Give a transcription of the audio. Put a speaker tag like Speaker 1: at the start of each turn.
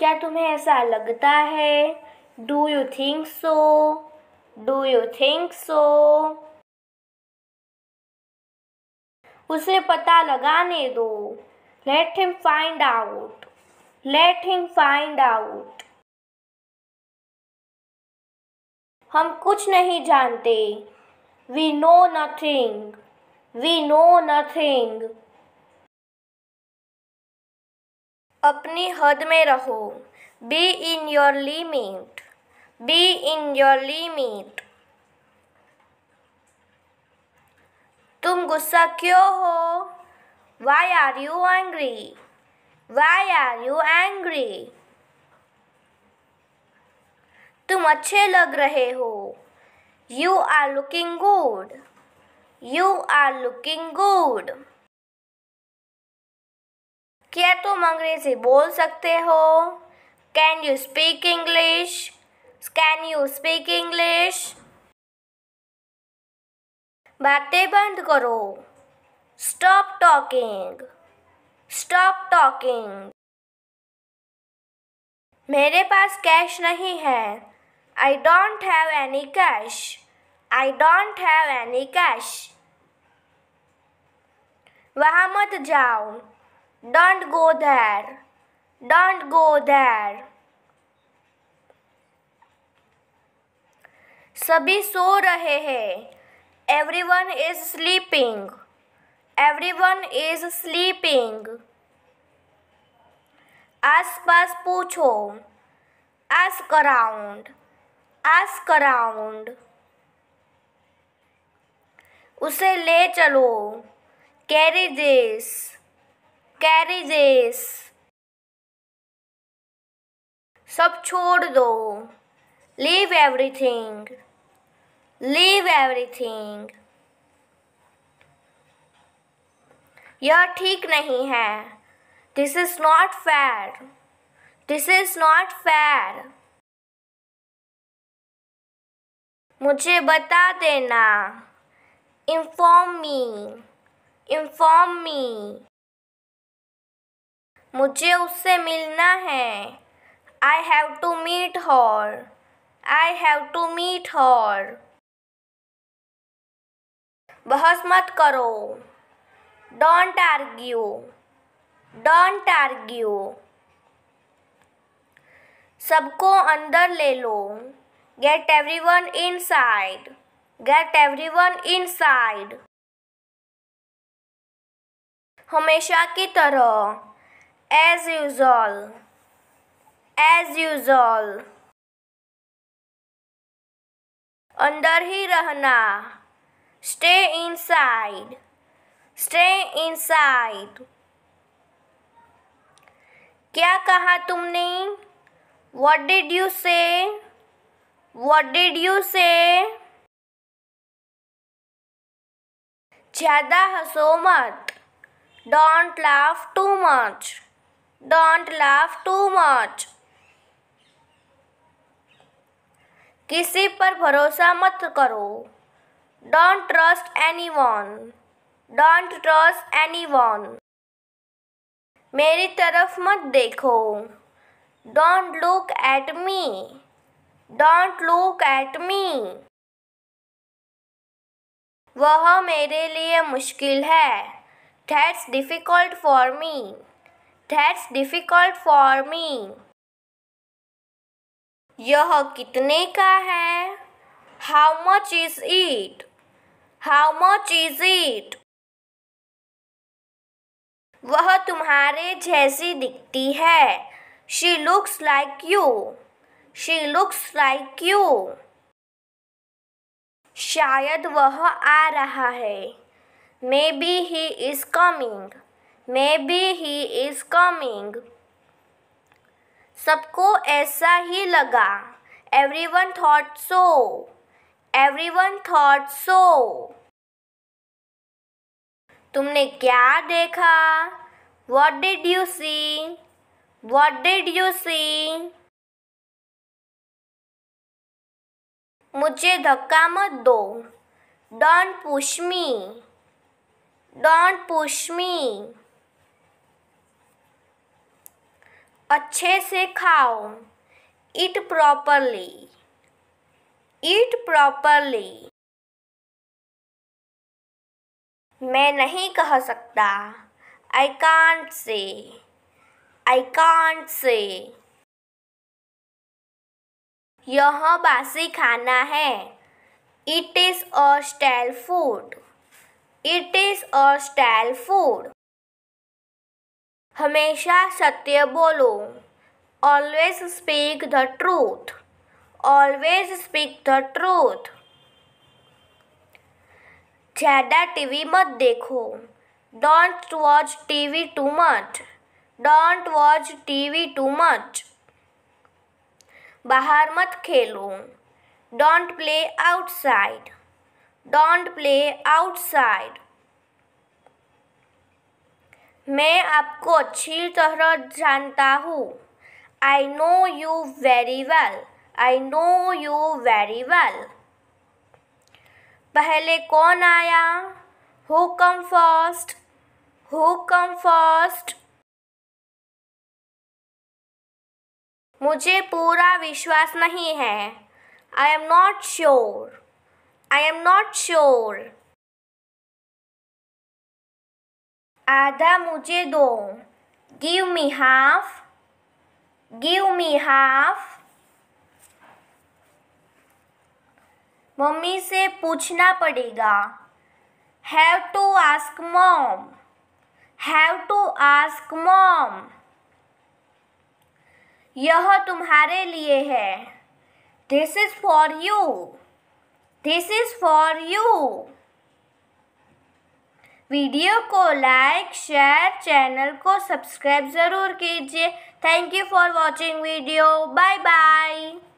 Speaker 1: क्या तुम्हें ऐसा लगता है do you think so do you think so उसे पता लगाने दो let him find out let him find out हम कुछ नहीं जानते we know nothing we know nothing अपनी हद में रहो be in your limit be in your limit तुम गुस्सा क्यों हो why are you angry why are you angry तुम अच्छे लग रहे हो you are looking good you are looking good क्या तुम अंग्रेज़ी बोल सकते हो can you speak English can you speak English बातें बंद करो स्टॉप टॉकिंग स्टॉप टॉकिंग मेरे पास कैश नहीं है I don't have any cash I don't have any cash वहाँ मत जाओ don't go there. Don't go there. सभी सो रहे हैं everyone is sleeping everyone is sleeping आस पास पूछो आस्क कराउंड आस्क कराउंड उसे ले चलो कैरी दिस कैरिजेस सब छोड़ दो लीव एवरीथिंग लीव एवरीथिंग यह ठीक नहीं है this is not fair this is not fair मुझे बता देना इन्फॉर्म मी इन्फॉर्म मी मुझे उससे मिलना है I have to meet her I have to meet her बहस मत करो डोंट आर्ग्यू डोंट आर्ग्यू सबको अंदर ले लो get everyone inside get everyone inside हमेशा की तरह as usual as usual अंदर ही रहना stay inside stay inside क्या कहा तुमने what did you say what did you say ज़्यादा हंसो मत don't laugh too much don't laugh too much किसी पर भरोसा मत करो don't trust anyone don't trust anyone मेरी तरफ मत देखो don't look at me don't look at me वह मेरे लिए मुश्किल है that's difficult for me that's difficult for मी यह कितने का है how much is it how much is it वह तुम्हारे जैसी दिखती है she looks like you she looks like you शायद वह आ रहा है maybe he is coming maybe he is coming सबको ऐसा ही लगा everyone thought so everyone thought so तुमने क्या देखा what did you see what did you see मुझे धक्का मत दो don't push me don't push me अच्छे से खाओ ईट प्रॉपरली ईट प्रॉपरली मैं नहीं कह सकता I can't say I can't say यह बासी खाना है it is a stale food it is a stale food हमेशा सत्य बोलो always speak the truth always speak the truth ज़्यादा टीवी मत देखो don't watch TV too much don't watch TV too much बाहर मत खेलो don't play outside don't play outside मैं आपको अच्छी तरह जानता हूँ I know you very well I know you very well पहले कौन आया who come first who come first मुझे पूरा विश्वास नहीं है I am not sure I am not sure आधा मुझे दो give me half give me half mummy से पूछना पड़ेगा have to ask mom have to ask mom यह तुम्हारे लिए है this is for you this is for you video को लाइक शेयर चैनल को सब्सक्राइब ज़रूर कीजिए thank you for watching video bye bye